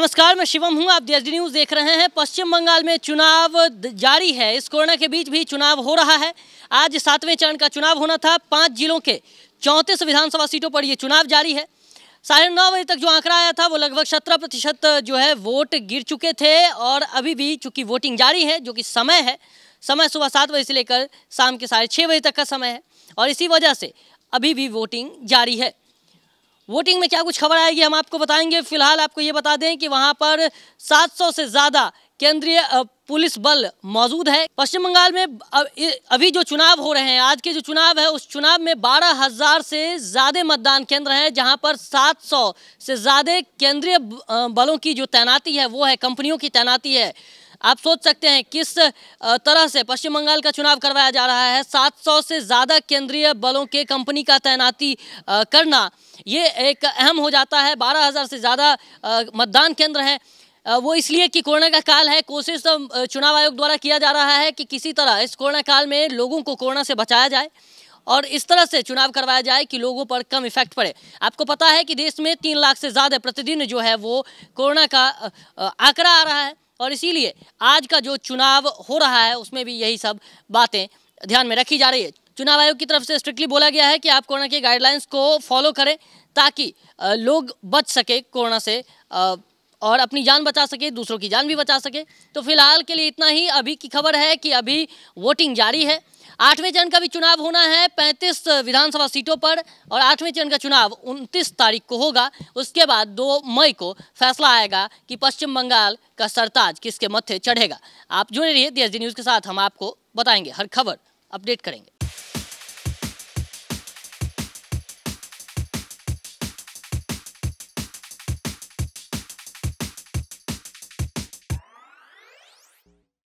नमस्कार मैं शिवम हूं आप डी न्यूज़ देख रहे हैं पश्चिम बंगाल में चुनाव जारी है इस कोरोना के बीच भी चुनाव हो रहा है आज सातवें चरण का चुनाव होना था पाँच जिलों के चौंतीस विधानसभा सीटों पर ये चुनाव जारी है साढ़े नौ बजे तक जो आंकड़ा आया था वो लगभग सत्रह प्रतिशत जो है वोट गिर चुके थे और अभी भी चूँकि वोटिंग जारी है जो कि समय है समय सुबह सात बजे से लेकर शाम के साढ़े छः बजे तक का समय है और इसी वजह से अभी भी वोटिंग जारी है वोटिंग में क्या कुछ खबर आएगी हम आपको बताएंगे फिलहाल आपको ये बता दें कि वहाँ पर 700 से ज़्यादा केंद्रीय पुलिस बल मौजूद है पश्चिम बंगाल में अभी जो चुनाव हो रहे हैं आज के जो चुनाव है उस चुनाव में बारह हजार से ज़्यादा मतदान केंद्र हैं जहां पर 700 से ज़्यादा केंद्रीय बलों की जो तैनाती है वो है कंपनियों की तैनाती है आप सोच सकते हैं किस तरह से पश्चिम बंगाल का चुनाव करवाया जा रहा है 700 से ज़्यादा केंद्रीय बलों के कंपनी का तैनाती करना ये एक अहम हो जाता है 12000 से ज़्यादा मतदान केंद्र हैं वो इसलिए कि कोरोना का काल है कोशिश तो चुनाव आयोग द्वारा किया जा रहा है कि किसी तरह इस कोरोना काल में लोगों को कोरोना से बचाया जाए और इस तरह से चुनाव करवाया जाए कि लोगों पर कम इफेक्ट पड़े आपको पता है कि देश में तीन लाख से ज़्यादा प्रतिदिन जो है वो कोरोना का आंकड़ा आ रहा है और इसीलिए आज का जो चुनाव हो रहा है उसमें भी यही सब बातें ध्यान में रखी जा रही है चुनाव आयोग की तरफ से स्ट्रिक्टली बोला गया है कि आप कोरोना के गाइडलाइंस को फॉलो करें ताकि लोग बच सके कोरोना से और अपनी जान बचा सके दूसरों की जान भी बचा सके तो फिलहाल के लिए इतना ही अभी की खबर है कि अभी वोटिंग जारी है आठवें चरण का भी चुनाव होना है 35 विधानसभा सीटों पर और आठवें चरण का चुनाव 29 तारीख को होगा उसके बाद 2 मई को फैसला आएगा कि पश्चिम बंगाल का सरताज किसके मथे चढ़ेगा आप जुड़े रहिए डी न्यूज़ के साथ हम आपको बताएंगे हर खबर अपडेट करेंगे